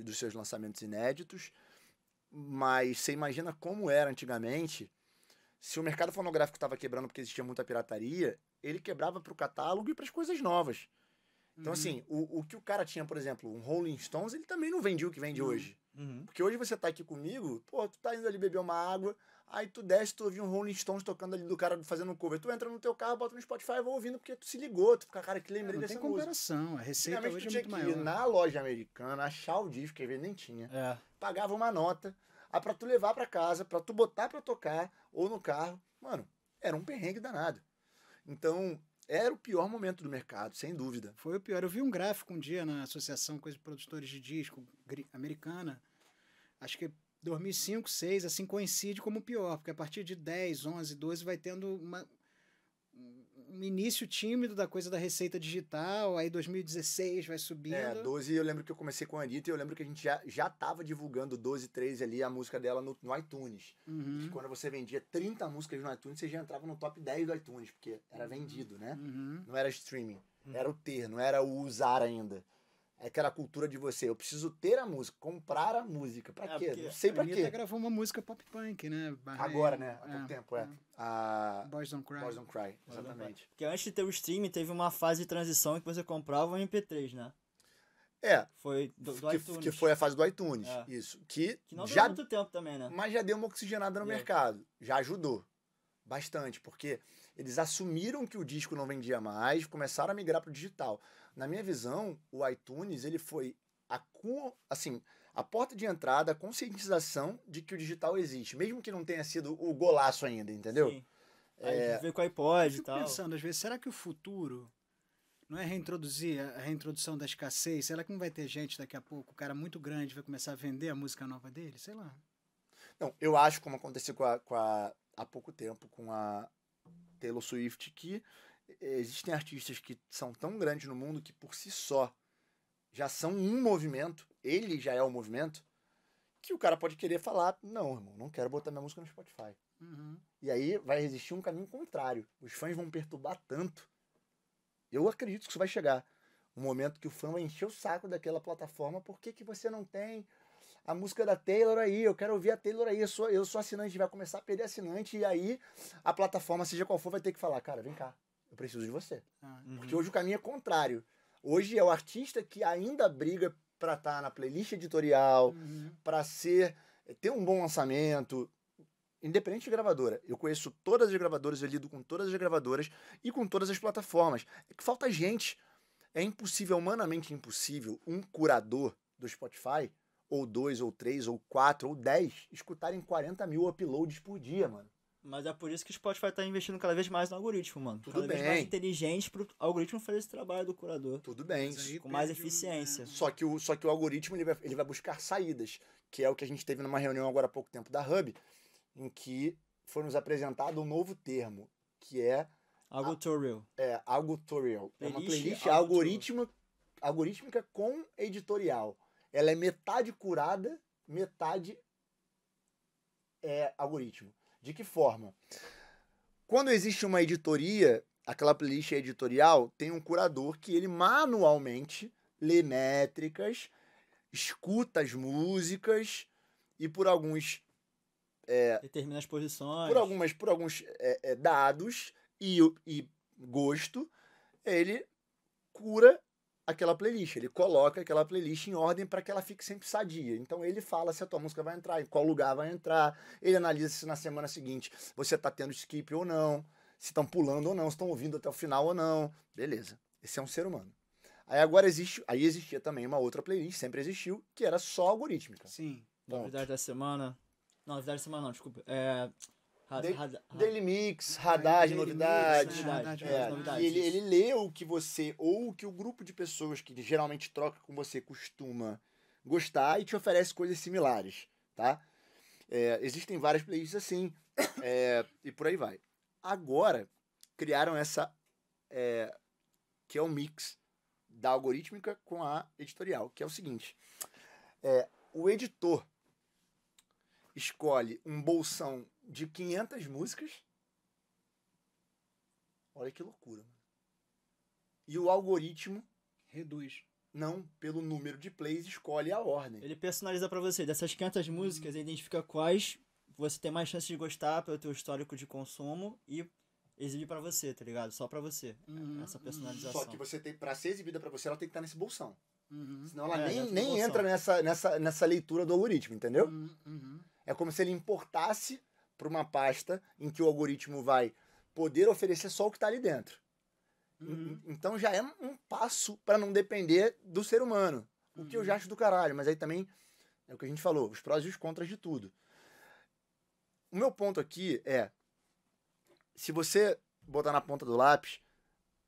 dos seus lançamentos inéditos, mas você imagina como era antigamente, se o mercado fonográfico estava quebrando porque existia muita pirataria, ele quebrava para o catálogo e para as coisas novas. Então, uhum. assim, o, o que o cara tinha, por exemplo, um Rolling Stones, ele também não vendia o que vende uhum. hoje. Uhum. Porque hoje você tá aqui comigo, pô, tu tá indo ali beber uma água, aí tu desce, tu ouviu um Rolling Stones tocando ali do cara fazendo um cover. Tu entra no teu carro, bota no Spotify e vou ouvindo, porque tu se ligou, tu fica, cara, que é, lembrei música. não tem comparação, a receita hoje é tu tinha é muito que maior. ir na loja americana, achar o disco, que nem tinha, é. pagava uma nota, aí pra tu levar para casa, para tu botar para tocar, ou no carro. Mano, era um perrengue danado. Então, era o pior momento do mercado, sem dúvida. Foi o pior. Eu vi um gráfico um dia na Associação Coisa de Produtores de Disco Americana. Acho que 2005, 2006, assim, coincide como o pior, porque a partir de 10, 11, 12 vai tendo uma, um início tímido da coisa da receita digital, aí 2016 vai é, subindo. É, 12 eu lembro que eu comecei com a Anitta e eu lembro que a gente já, já tava divulgando 12, 13 ali, a música dela no, no iTunes. Uhum. quando você vendia 30 músicas no iTunes, você já entrava no top 10 do iTunes, porque era vendido, né? Uhum. Não era streaming, era o ter, não era o usar ainda é aquela cultura de você, eu preciso ter a música, comprar a música. Pra é, quê? Não sei pra quê. A gravou uma música pop punk, né? Agora, né? Há é, tempo, é. é. A... Boys Don't Cry. Boys Don't Cry, exatamente. Porque antes de ter o streaming, teve uma fase de transição em que você comprava um MP3, né? É. Foi do, do que, iTunes. Que foi a fase do iTunes, é. isso. Que, que não já, muito tempo também, né? Mas já deu uma oxigenada no mercado. Já ajudou. Bastante, porque eles assumiram que o disco não vendia mais, começaram a migrar para o digital. Na minha visão, o iTunes ele foi a, assim, a porta de entrada, a conscientização de que o digital existe, mesmo que não tenha sido o golaço ainda, entendeu? Sim. Aí é... com o iPod e tal. pensando, às vezes, será que o futuro não é reintroduzir a reintrodução da escassez? Será que não vai ter gente daqui a pouco, um cara muito grande, vai começar a vender a música nova dele? Sei lá. Não, eu acho como aconteceu com a, com a há pouco tempo com a, Taylor Swift que eh, existem artistas que são tão grandes no mundo que por si só já são um movimento, ele já é o um movimento, que o cara pode querer falar, não, irmão, não quero botar minha música no Spotify. Uhum. E aí vai existir um caminho contrário. Os fãs vão perturbar tanto. Eu acredito que isso vai chegar. Um momento que o fã vai encher o saco daquela plataforma, por que, que você não tem a música da Taylor aí, eu quero ouvir a Taylor aí, eu sou, eu sou assinante, vai começar a perder assinante, e aí a plataforma, seja qual for, vai ter que falar, cara, vem cá, eu preciso de você. Uhum. Porque hoje o caminho é contrário. Hoje é o artista que ainda briga para estar tá na playlist editorial, uhum. para ser eh, ter um bom lançamento, independente de gravadora. Eu conheço todas as gravadoras, eu lido com todas as gravadoras e com todas as plataformas. É que falta gente. É impossível, é humanamente impossível, um curador do Spotify ou dois, ou três, ou quatro, ou dez, escutarem 40 mil uploads por dia, mano. Mas é por isso que o Spotify tá investindo cada vez mais no algoritmo, mano. Tudo cada bem. vez mais inteligente pro algoritmo fazer esse trabalho do curador. Tudo bem. Com mais eficiência. Só que o, só que o algoritmo ele vai, ele vai buscar saídas, que é o que a gente teve numa reunião agora há pouco tempo da Hub, em que foi nos apresentado um novo termo, que é... Algotorial. É, algotorial. é uma playlist algoritmo, algorítmica com editorial ela é metade curada, metade é algoritmo. De que forma? Quando existe uma editoria, aquela playlist editorial tem um curador que ele manualmente lê métricas, escuta as músicas e por alguns é, determina as posições por algumas por alguns é, é, dados e, e gosto ele cura aquela playlist, ele coloca aquela playlist em ordem para que ela fique sempre sadia. Então ele fala se a tua música vai entrar, em qual lugar vai entrar, ele analisa se na semana seguinte você está tendo skip ou não, se estão pulando ou não, se estão ouvindo até o final ou não. Beleza. Esse é um ser humano. Aí agora existe, aí existia também uma outra playlist, sempre existiu, que era só algorítmica. Sim. Novidade da semana. Não, novidade da semana não, desculpa. É, Daily, Daily Mix, radar de novidades. Né, é, novidade, Ele, ele lê o que você, ou o que o grupo de pessoas que geralmente troca com você costuma gostar e te oferece coisas similares, tá? É, existem várias playlists assim, é, e por aí vai. Agora, criaram essa, é, que é o um mix da algorítmica com a editorial, que é o seguinte. É, o editor escolhe um bolsão de 500 músicas. Olha que loucura, mano. E o algoritmo reduz. Não, pelo número de plays escolhe a ordem. Ele personaliza para você. Dessas 500 músicas, ele identifica quais você tem mais chance de gostar pelo teu histórico de consumo e exibir para você, tá ligado? Só para você. Uhum, essa uhum. personalização. Só que você tem para ser exibida para você, ela tem que estar nesse bolsão. Uhum. Senão ela é, nem, nem entra nessa, nessa, nessa leitura do algoritmo, entendeu? Uhum, uhum. é como se ele importasse para uma pasta em que o algoritmo vai poder oferecer só o que está ali dentro. Uhum. Então já é um passo para não depender do ser humano. O uhum. que eu uhum. já acho do caralho, mas aí também é o que a gente falou, os prós e os contras de tudo. O meu ponto aqui é: se você botar na ponta do lápis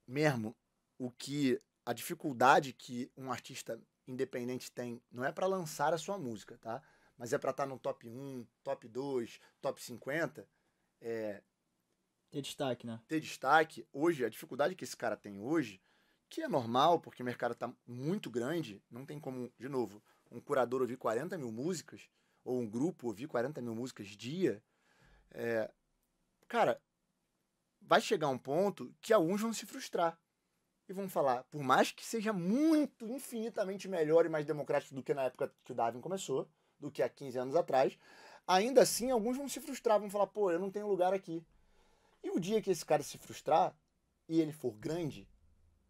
mesmo o que a dificuldade que um artista independente tem, não é para lançar a sua música, tá? mas é para estar tá no top 1, top 2, top 50, é, ter destaque, né? Ter destaque. Hoje, a dificuldade que esse cara tem hoje, que é normal, porque o mercado está muito grande, não tem como, de novo, um curador ouvir 40 mil músicas, ou um grupo ouvir 40 mil músicas dia. É, cara, vai chegar um ponto que alguns vão se frustrar. E vão falar, por mais que seja muito, infinitamente melhor e mais democrático do que na época que o Darwin começou, do que há 15 anos atrás, ainda assim alguns vão se frustrar, vão falar, pô, eu não tenho lugar aqui. E o dia que esse cara se frustrar e ele for grande,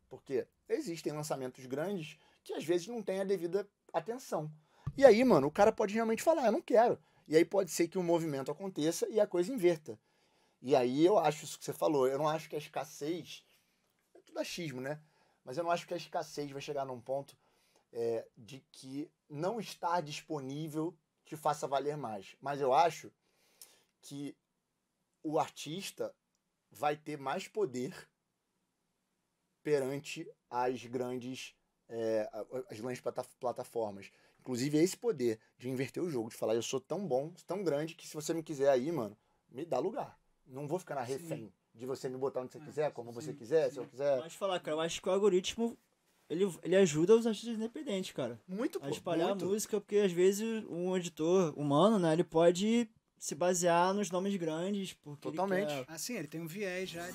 porque existem lançamentos grandes que às vezes não tem a devida atenção. E aí, mano, o cara pode realmente falar, eu não quero. E aí pode ser que o um movimento aconteça e a coisa inverta. E aí eu acho isso que você falou, eu não acho que a escassez. É tudo achismo, né? Mas eu não acho que a escassez vai chegar num ponto é, de que não estar disponível te faça valer mais. Mas eu acho que o artista vai ter mais poder perante as grandes é, as grandes plataformas. Inclusive, é esse poder de inverter o jogo, de falar, eu sou tão bom, tão grande, que se você me quiser aí, mano, me dá lugar. Não vou ficar na refém. Sim. De você me botar onde você é, quiser, como sim, você quiser, sim. se eu quiser. Mas falar, cara, eu acho que o algoritmo ele, ele ajuda os artistas independentes, cara. Muito, A espalhar muito. a música, porque às vezes um editor humano, né, ele pode se basear nos nomes grandes, porque Totalmente. Ele quer... Assim, ele tem um viés já.